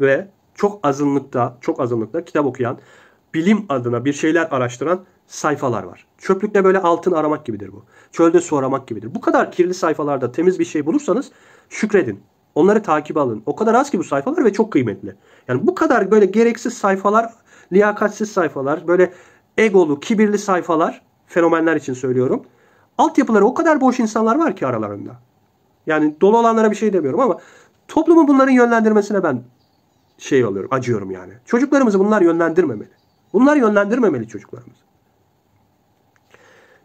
ve çok azınlıkta, çok azınlıkta kitap okuyan, bilim adına bir şeyler araştıran sayfalar var. Çöplükte böyle altın aramak gibidir bu. Çölde su aramak gibidir. Bu kadar kirli sayfalarda temiz bir şey bulursanız şükredin. Onları takip alın. O kadar az ki bu sayfalar ve çok kıymetli. Yani bu kadar böyle gereksiz sayfalar, liyakatsiz sayfalar, böyle egolu, kibirli sayfalar, fenomenler için söylüyorum. Altyapıları o kadar boş insanlar var ki aralarında. Yani dolu olanlara bir şey demiyorum ama toplumun bunların yönlendirmesine ben şey alıyorum, acıyorum yani. Çocuklarımızı bunlar yönlendirmemeli. Bunlar yönlendirmemeli çocuklarımızı.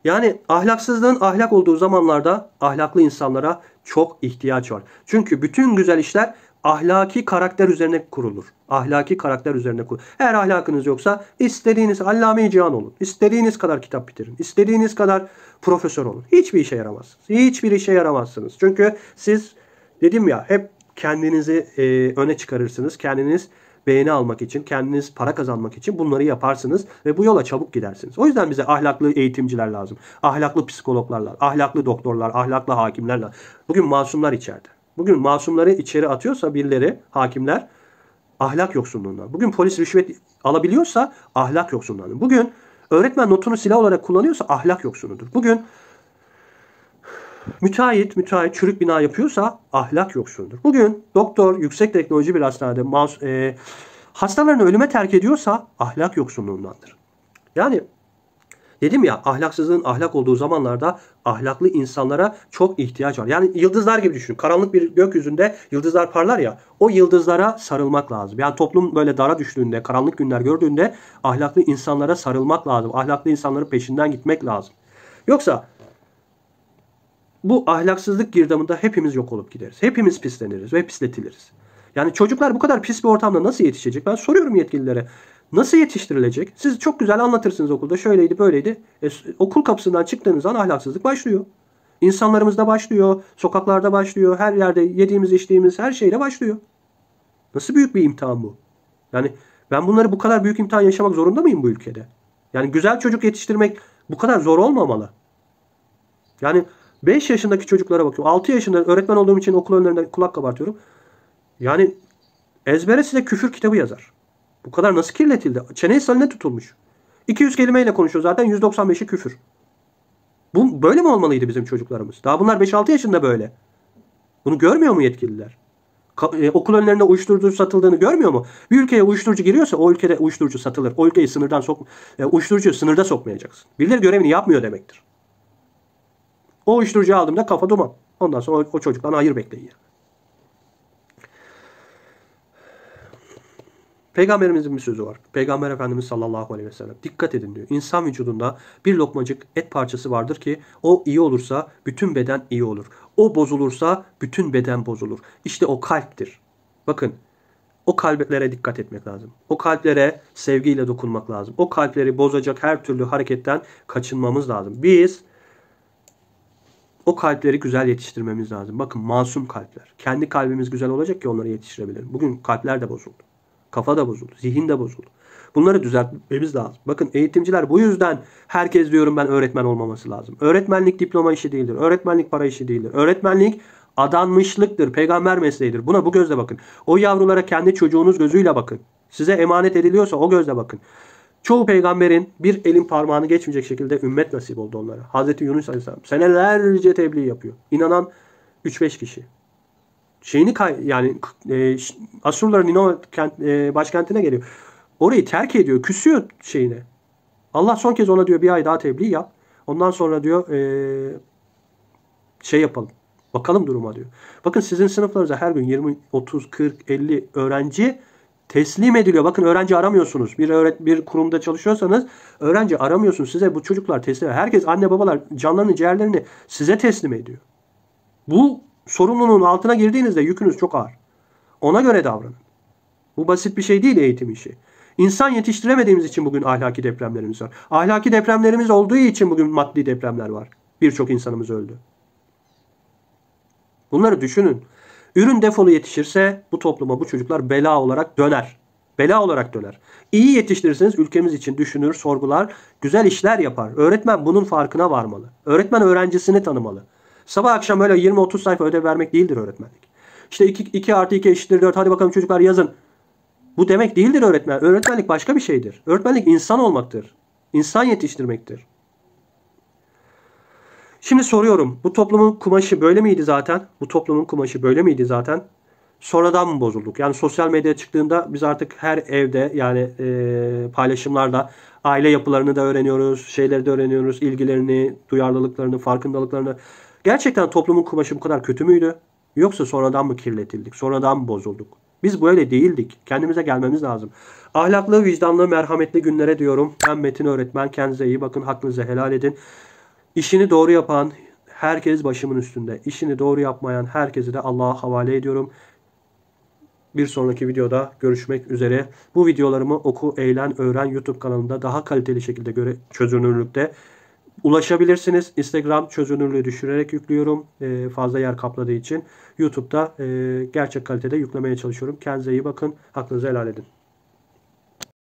Yani ahlaksızlığın ahlak olduğu zamanlarda ahlaklı insanlara çok ihtiyaç var. Çünkü bütün güzel işler ahlaki karakter üzerine kurulur. Ahlaki karakter üzerine kurulur. Eğer ahlakınız yoksa istediğiniz allame-i cihan olun. İstediğiniz kadar kitap bitirin. İstediğiniz kadar profesör olun. Hiçbir işe yaramazsınız. Hiçbir işe yaramazsınız. Çünkü siz dedim ya hep kendinizi e, öne çıkarırsınız. Kendiniz beğeni almak için, kendiniz para kazanmak için bunları yaparsınız ve bu yola çabuk gidersiniz. O yüzden bize ahlaklı eğitimciler lazım. Ahlaklı psikologlarlar, ahlaklı doktorlar, ahlaklı hakimlerler. Bugün masumlar içeride. Bugün masumları içeri atıyorsa birileri, hakimler ahlak yoksunluğundan. Bugün polis rüşvet alabiliyorsa ahlak yoksunluğundan. Bugün öğretmen notunu silah olarak kullanıyorsa ahlak yoksunudur. Bugün Müteahhit, müteahhit çürük bina yapıyorsa ahlak yoksundur. Bugün doktor yüksek teknoloji bir hastanede mas, e, hastalarını ölüme terk ediyorsa ahlak yoksunluğundandır. Yani Dedim ya ahlaksızlığın ahlak olduğu zamanlarda ahlaklı insanlara çok ihtiyaç var. Yani yıldızlar gibi düşünün. Karanlık bir gökyüzünde yıldızlar parlar ya. O yıldızlara sarılmak lazım. Yani toplum böyle dara düştüğünde, karanlık günler gördüğünde ahlaklı insanlara sarılmak lazım. Ahlaklı insanların peşinden gitmek lazım. Yoksa bu ahlaksızlık girdamında hepimiz yok olup gideriz. Hepimiz pisleniriz ve pisletiliriz. Yani çocuklar bu kadar pis bir ortamda nasıl yetişecek? Ben soruyorum yetkililere. Nasıl yetiştirilecek? Siz çok güzel anlatırsınız okulda. Şöyleydi böyleydi. E, okul kapısından çıktığınız an ahlaksızlık başlıyor. İnsanlarımızda başlıyor. Sokaklarda başlıyor. Her yerde yediğimiz içtiğimiz her şeyle başlıyor. Nasıl büyük bir imtihan bu? Yani ben bunları bu kadar büyük imtihan yaşamak zorunda mıyım bu ülkede? Yani güzel çocuk yetiştirmek bu kadar zor olmamalı. Yani 5 yaşındaki çocuklara bakıyorum. 6 yaşında öğretmen olduğum için okul önlerinde kulak kabartıyorum. Yani ezbere size küfür kitabı yazar. Bu kadar nasıl kirletildi? Çene saline tutulmuş. 200 kelimeyle konuşuyor zaten 195'i küfür. Bu böyle mi olmalıydı bizim çocuklarımız? Daha bunlar 5-6 yaşında böyle. Bunu görmüyor mu yetkililer? Ka- e, okul önlerinde uyuşturucu satıldığını görmüyor mu? Bir ülkeye uyuşturucu giriyorsa o ülkede uyuşturucu satılır. O ülkeyi sınırdan sok e, uyuşturucu sınırda sokmayacaksın. Birileri görevini yapmıyor demektir. O uyuşturucu aldığımda kafa duman. Ondan sonra o, o çocuktan hayır bekleyin. Yani. Peygamberimizin bir sözü var. Peygamber Efendimiz sallallahu aleyhi ve sellem. Dikkat edin diyor. İnsan vücudunda bir lokmacık et parçası vardır ki o iyi olursa bütün beden iyi olur. O bozulursa bütün beden bozulur. İşte o kalptir. Bakın o kalplere dikkat etmek lazım. O kalplere sevgiyle dokunmak lazım. O kalpleri bozacak her türlü hareketten kaçınmamız lazım. Biz o kalpleri güzel yetiştirmemiz lazım. Bakın masum kalpler. Kendi kalbimiz güzel olacak ki onları yetiştirebilelim. Bugün kalpler de bozuldu. Kafa da bozuldu. Zihin de bozuldu. Bunları düzeltmemiz lazım. Bakın eğitimciler bu yüzden herkes diyorum ben öğretmen olmaması lazım. Öğretmenlik diploma işi değildir. Öğretmenlik para işi değildir. Öğretmenlik adanmışlıktır. Peygamber mesleğidir. Buna bu gözle bakın. O yavrulara kendi çocuğunuz gözüyle bakın. Size emanet ediliyorsa o gözle bakın. Çoğu peygamberin bir elin parmağını geçmeyecek şekilde ümmet nasip oldu onlara. Hazreti Yunus Aleyhisselam senelerce tebliğ yapıyor. İnanan 3-5 kişi. Şeyini kay yani e, Asurların Ninova kent, e, başkentine geliyor. Orayı terk ediyor, küsüyor şeyine. Allah son kez ona diyor bir ay daha tebliğ yap. Ondan sonra diyor e, şey yapalım. Bakalım duruma diyor. Bakın sizin sınıflarınızda her gün 20, 30, 40, 50 öğrenci teslim ediliyor. Bakın öğrenci aramıyorsunuz. Bir öğret bir kurumda çalışıyorsanız öğrenci aramıyorsunuz. Size bu çocuklar teslim ediyor. Herkes anne babalar canlarını ciğerlerini size teslim ediyor. Bu sorumluluğun altına girdiğinizde yükünüz çok ağır. Ona göre davranın. Bu basit bir şey değil eğitim işi. İnsan yetiştiremediğimiz için bugün ahlaki depremlerimiz var. Ahlaki depremlerimiz olduğu için bugün maddi depremler var. Birçok insanımız öldü. Bunları düşünün. Ürün defolu yetişirse bu topluma bu çocuklar bela olarak döner. Bela olarak döner. İyi yetiştirirseniz ülkemiz için düşünür, sorgular, güzel işler yapar. Öğretmen bunun farkına varmalı. Öğretmen öğrencisini tanımalı. Sabah akşam öyle 20-30 sayfa ödev vermek değildir öğretmenlik. İşte 2, 2 artı 2 eşittir 4 hadi bakalım çocuklar yazın. Bu demek değildir öğretmen. Öğretmenlik başka bir şeydir. Öğretmenlik insan olmaktır. İnsan yetiştirmektir. Şimdi soruyorum bu toplumun kumaşı böyle miydi zaten? Bu toplumun kumaşı böyle miydi zaten? Sonradan mı bozulduk? Yani sosyal medya çıktığında biz artık her evde yani e, paylaşımlarla aile yapılarını da öğreniyoruz. Şeyleri de öğreniyoruz. ilgilerini, duyarlılıklarını, farkındalıklarını. Gerçekten toplumun kumaşı bu kadar kötü müydü? Yoksa sonradan mı kirletildik? Sonradan mı bozulduk? Biz böyle değildik. Kendimize gelmemiz lazım. Ahlaklı, vicdanlı, merhametli günlere diyorum. Ben Metin Öğretmen. Kendinize iyi bakın. Hakkınızı helal edin. İşini doğru yapan herkes başımın üstünde. İşini doğru yapmayan herkesi de Allah'a havale ediyorum. Bir sonraki videoda görüşmek üzere. Bu videolarımı Oku, Eğlen, Öğren YouTube kanalında daha kaliteli şekilde göre çözünürlükte ulaşabilirsiniz. Instagram çözünürlüğü düşürerek yüklüyorum. E, fazla yer kapladığı için. YouTube'da e, gerçek kalitede yüklemeye çalışıyorum. Kendinize iyi bakın. Hakkınızı helal edin.